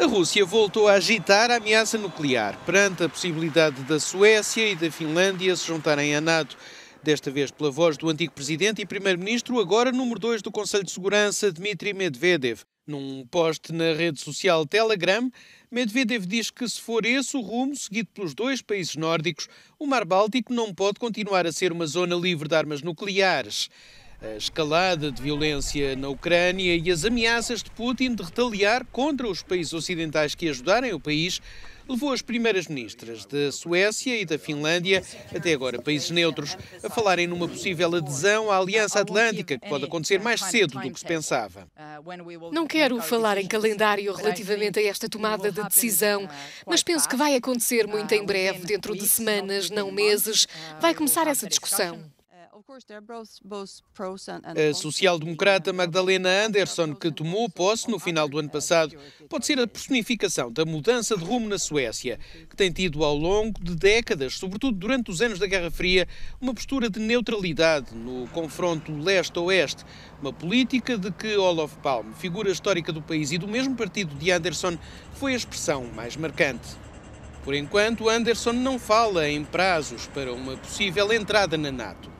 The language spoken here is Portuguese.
A Rússia voltou a agitar a ameaça nuclear perante a possibilidade da Suécia e da Finlândia se juntarem à NATO. Desta vez pela voz do antigo presidente e primeiro-ministro, agora número 2 do Conselho de Segurança, Dmitry Medvedev. Num post na rede social Telegram, Medvedev diz que, se for esse o rumo seguido pelos dois países nórdicos, o Mar Báltico não pode continuar a ser uma zona livre de armas nucleares a escalada de violência na Ucrânia e as ameaças de Putin de retaliar contra os países ocidentais que ajudarem o país levou as primeiras ministras da Suécia e da Finlândia, até agora países neutros, a falarem numa possível adesão à Aliança Atlântica, que pode acontecer mais cedo do que se pensava. Não quero falar em calendário relativamente a esta tomada de decisão, mas penso que vai acontecer muito em breve, dentro de semanas, não meses, vai começar essa discussão. A social-democrata Magdalena Andersson, que tomou posse no final do ano passado, pode ser a personificação da mudança de rumo na Suécia, que tem tido ao longo de décadas, sobretudo durante os anos da Guerra Fria, uma postura de neutralidade no confronto leste-oeste, uma política de que Olof Palme, figura histórica do país e do mesmo partido de Andersson, foi a expressão mais marcante. Por enquanto, Anderson não fala em prazos para uma possível entrada na NATO.